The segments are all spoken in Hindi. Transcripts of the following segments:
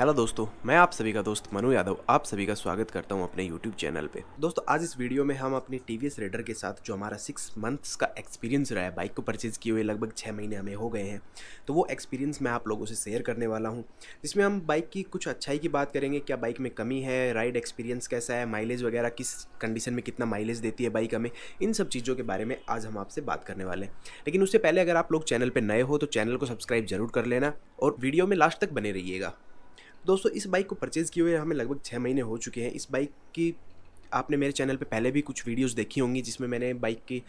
हेलो दोस्तों मैं आप सभी का दोस्त मनु यादव आप सभी का स्वागत करता हूं अपने यूट्यूब चैनल पे दोस्तों आज इस वीडियो में हम अपनी टी वी एस रेडर के साथ जो हमारा सिक्स मंथ्स का एक्सपीरियंस रहा है बाइक को परचेज़ किए हुए लगभग छः महीने हमें हो गए हैं तो वो एक्सपीरियंस मैं आप लोगों से शेयर करने वाला हूँ जिसमें हम बाइक की कुछ अच्छाई की बात करेंगे क्या बाइक में कमी है राइड एक्सपीरियंस कैसा है माइलेज वगैरह किस कंडीशन में कितना माइलेज देती है बाइक हमें इन सब चीज़ों के बारे में आज हम आपसे बात करने वाले हैं लेकिन उससे पहले अगर आप लोग चैनल पर नए हो तो चैनल को सब्सक्राइब जरूर कर लेना और वीडियो में लास्ट तक बने रहिएगा दोस्तों इस बाइक को परचेज़ किए हुए हमें लगभग छः महीने हो चुके हैं इस बाइक की आपने मेरे चैनल पे पहले भी कुछ वीडियोस देखी होंगी जिसमें मैंने बाइक के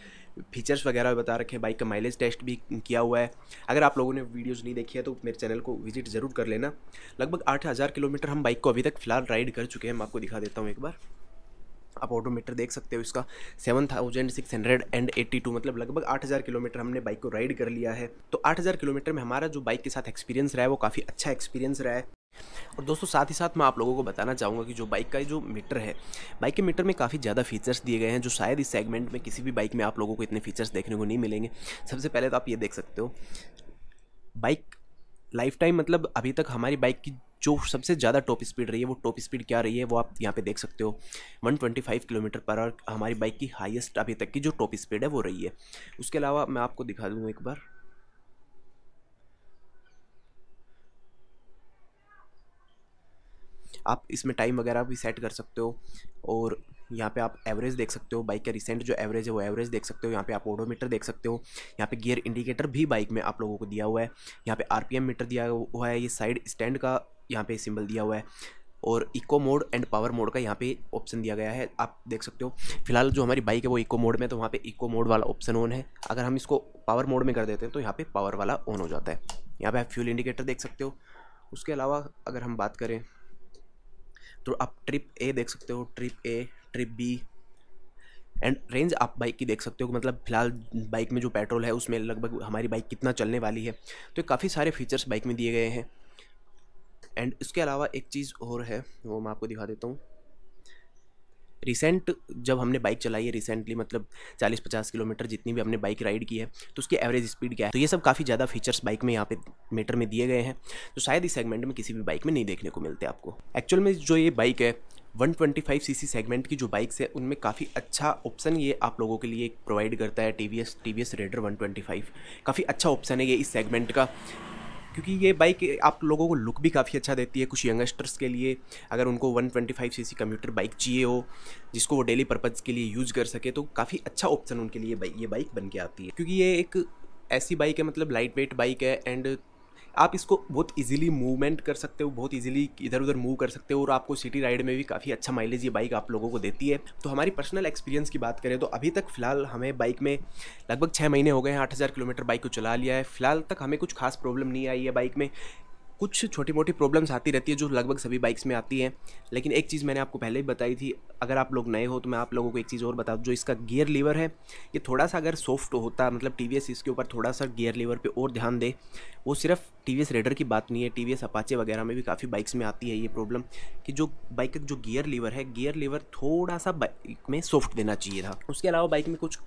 फीचर्स वगैरह बता रखे हैं बाइक का माइलेज टेस्ट भी किया हुआ है अगर आप लोगों ने वीडियोस नहीं देखी है तो मेरे चैनल को विजिट ज़रूर कर लेना लगभग आठ हज़ार किलोमीटर हम बाइक को अभी तक फ़िलहाल राइड कर चुके हैं मैं आपको दिखा देता हूँ एक बार आप ऑडोमीटर देख सकते हो इसका seven thousand six hundred and eighty two मतलब लगभग आठ हज़ार किलोमीटर हमने बाइक को राइड कर लिया है तो आठ हज़ार किलोमीटर में हमारा जो बाइक के साथ एक्सपीरियंस रहा है वो काफ़ी अच्छा एक्सपीरियंस रहा है और दोस्तों साथ ही साथ मैं आप लोगों को बताना चाहूँगा कि जो बाइक का जो मीटर है बाइक के मीटर में काफ़ी ज़्यादा फीचर्स दिए गए हैं जो शायद इस सेगमेंट में किसी भी बाइक में आप लोगों को इतने फीचर्स देखने को नहीं मिलेंगे सबसे पहले तो आप ये देख सकते हो बाइक लाइफ टाइम मतलब अभी तक हमारी बाइक की जो सबसे ज़्यादा टॉप स्पीड रही है वो टॉप स्पीड क्या रही है वो आप यहाँ पे देख सकते हो 125 किलोमीटर पर आवर हमारी बाइक की हाईएस्ट अभी तक की जो टॉप स्पीड है वो रही है उसके अलावा मैं आपको दिखा दूँ एक बार आप इसमें टाइम वगैरह भी सेट कर सकते हो और यहाँ पे आप एवरेज देख सकते हो बाइक का रिसेंट जो एवरेज है वो एवरेज देख सकते हो यहाँ पे आप ओडोमीटर देख सकते हो यहाँ पे गियर इंडिकेटर भी बाइक में आप लोगों को दिया हुआ है यहाँ पे आरपीएम मीटर दिया हुआ है ये साइड स्टैंड का यहाँ पे सिंबल दिया हुआ है और eco mode and power mode का यहाँ पे ऑप्शन दिया गया है आप देख सकते हो फिलहाल जो हमारी बाइक है वो इको मोड में तो वहाँ पे इको मोड वाला ऑप्शन ऑन है अगर हम इसको पावर मोड में कर देते हैं तो यहाँ पे पावर वाला ऑन हो जाता है यहाँ पे आप फ्यूल इंडिकेटर देख सकते हो उसके अलावा अगर हम बात करें तो आप ट्रिप ए देख सकते हो trip A trip B and range आप बाइक की देख सकते हो मतलब फिलहाल बाइक में जो पेट्रोल है उसमें लगभग हमारी बाइक कितना चलने वाली है तो काफ़ी सारे फीचर्स बाइक में दिए गए हैं एंड इसके अलावा एक चीज़ और है वो मैं आपको दिखा देता हूँ रिसेंट जब हमने बाइक चलाई है रिसेंटली मतलब 40-50 किलोमीटर जितनी भी हमने बाइक राइड की है तो उसकी एवरेज स्पीड क्या है तो ये सब काफ़ी ज़्यादा फीचर्स बाइक में यहाँ पे मीटर में दिए गए हैं तो शायद इस सेगमेंट में किसी भी बाइक में नहीं देखने को मिलते आपको एक्चुअल में जो ये बाइक है 125 सीसी सेगमेंट की जो बाइक्स है उनमें काफ़ी अच्छा ऑप्शन ये आप लोगों के लिए प्रोवाइड करता है T V S T V S Raider 125 काफ़ी अच्छा ऑप्शन है ये इस सेगमेंट का क्योंकि ये बाइक आप लोगों को लुक भी काफ़ी अच्छा देती है कुछ यंगस्टर्स के लिए अगर उनको 125 ट्वेंटी कम्यूटर बाइक चाहिए हो जिसको वो डेली पर्पज़ के लिए यूज़ कर सके तो काफ़ी अच्छा ऑप्शन उनके लिए बाइक ये बाइक बन के आती है क्योंकि ये एक ऐसी बाइक है मतलब लाइट वेट बाइक है एंड आप इसको बहुत ईजिली मूवमेंट कर सकते हो बहुत ईजिली इधर उधर मूव कर सकते हो और आपको सिटी राइड में भी काफ़ी अच्छा माइलेज ये बाइक आप लोगों को देती है तो हमारी पर्सनल एक्सपीरियंस की बात करें तो अभी तक फ़िलहाल हमें बाइक में लगभग छः महीने हो गए हैं आठ किलोमीटर बाइक को चला लिया है फिलहाल तक हमें कुछ खास प्रॉब्लम नहीं आई है बाइक में कुछ छोटी मोटी प्रॉब्लम्स आती रहती है जो लगभग सभी बाइक्स में आती है लेकिन एक चीज़ मैंने आपको पहले ही बताई थी अगर आप लोग नए हो तो मैं आप लोगों को एक चीज़ और बता दूँ जो इसका गियर लीवर है ये थोड़ा सा अगर सॉफ्ट होता मतलब टी इसके ऊपर थोड़ा सा गियर लीवर पर और ध्यान दे वो सिर्फ टी वी रेडर की बात नहीं है टी वी अपाचे वगैरह में भी काफ़ी बाइक्स में आती है ये प्रॉब्लम कि जो बाइक का जो गियर लीवर है गियर लीवर थोड़ा सा बाइक में सॉफ्ट देना चाहिए था उसके अलावा बाइक में कुछ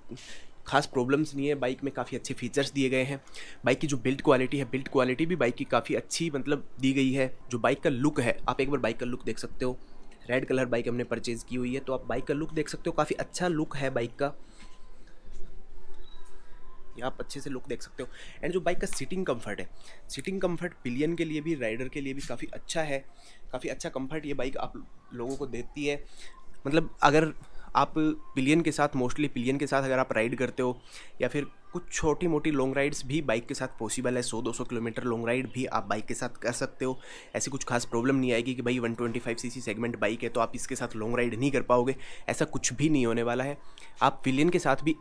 खास प्रॉब्लम्स नहीं है बाइक में काफ़ी अच्छे फीचर्स दिए गए हैं बाइक की जो बिल्ड क्वालिटी है बिल्ड क्वालिटी भी बाइक की काफ़ी अच्छी मतलब दी गई है जो बाइक का लुक है आप एक बार बाइक का लुक देख सकते हो रेड कलर बाइक हमने परचेज़ की हुई है तो आप बाइक का लुक देख सकते हो काफ़ी अच्छा लुक है बाइक का आप अच्छे से लुक देख सकते हो एंड जो बाइक का सीटिंग कंफर्ट है सीटिंग कंफर्ट पिलियन के लिए भी राइडर के लिए भी काफ़ी अच्छा है काफ़ी अच्छा कंफर्ट ये बाइक आप लोगों को देती है मतलब अगर आप पिलियन के साथ मोस्टली पिलियन के साथ अगर आप राइड करते हो या फिर कुछ छोटी मोटी लॉन्ग राइड्स भी बाइक के साथ पॉसिबल है 100-200 किलोमीटर लॉन्ग राइड भी आप बाइक के साथ कर सकते हो ऐसी कुछ खास प्रॉब्लम नहीं आएगी कि भाई 125 सी सेगमेंट बाइक है तो आप इसके साथ लॉन्ग राइड नहीं कर पाओगे ऐसा कुछ भी नहीं होने वाला है आप पिलियन के साथ भी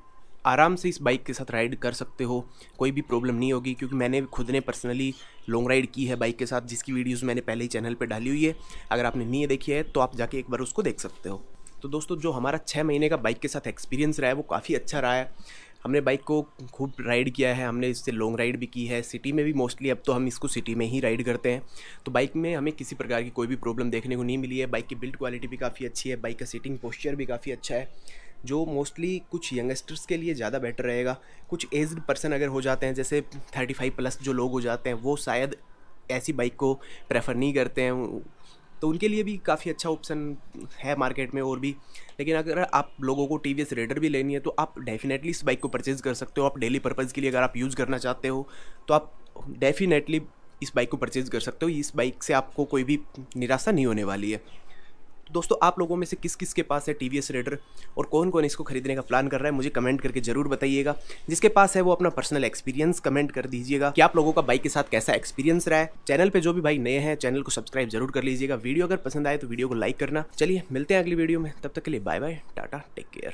आराम से इस बाइक के साथ राइड कर सकते हो कोई भी प्रॉब्लम नहीं होगी क्योंकि मैंने खुद ने पर्सनली लॉन्ग राइड की है बाइक के साथ जिसकी वीडियोज़ मैंने पहले ही चैनल पर डाली हुई है अगर आपने नहीं देखी है तो आप जाके एक बार उसको देख सकते हो तो दोस्तों जो हमारा छः महीने का बाइक के साथ एक्सपीरियंस रहा है वो काफ़ी अच्छा रहा है हमने बाइक को खूब राइड किया है हमने इससे लॉन्ग राइड भी की है सिटी में भी मोस्टली अब तो हम इसको सिटी में ही राइड करते हैं तो बाइक में हमें किसी प्रकार की कोई भी प्रॉब्लम देखने को नहीं मिली है बाइक की बिल्ड क्वालिटी भी काफ़ी अच्छी है बाइक का सीटिंग पोस्चर भी काफ़ी अच्छा है जो मोस्टली कुछ यंगस्टर्स के लिए ज़्यादा बेटर रहेगा कुछ एज्ड पर्सन अगर हो जाते हैं जैसे थर्टी फाइव प्लस जो लोग हो जाते हैं वो शायद ऐसी बाइक को प्रेफर नहीं करते हैं तो उनके लिए भी काफ़ी अच्छा ऑप्शन है मार्केट में और भी लेकिन अगर आप लोगों को टी वी रेडर भी लेनी है तो आप डेफिनेटली इस बाइक को परचेज़ कर सकते हो आप डेली पर्पज़ के लिए अगर आप यूज़ करना चाहते हो तो आप डेफिनेटली इस बाइक को परचेज़ कर सकते हो इस बाइक से आपको कोई भी निराशा नहीं होने वाली है दोस्तों आप लोगों में से किस किस के पास है टी वी रेडर और कौन कौन इसको खरीदने का प्लान कर रहा है मुझे कमेंट करके जरूर बताइएगा जिसके पास है वो अपना पर्सनल एक्सपीरियंस कमेंट कर दीजिएगा कि आप लोगों का बाइक के साथ कैसा एक्सपीरियंस रहा है चैनल पर जो भी भाई नए हैं चैनल को सब्सक्राइब जरूर कर लीजिएगा वीडियो अगर पसंद आए तो वीडियो को लाइक करना चलिए मिलते हैं अगली वीडियो में तब तक के लिए bye bye tata take care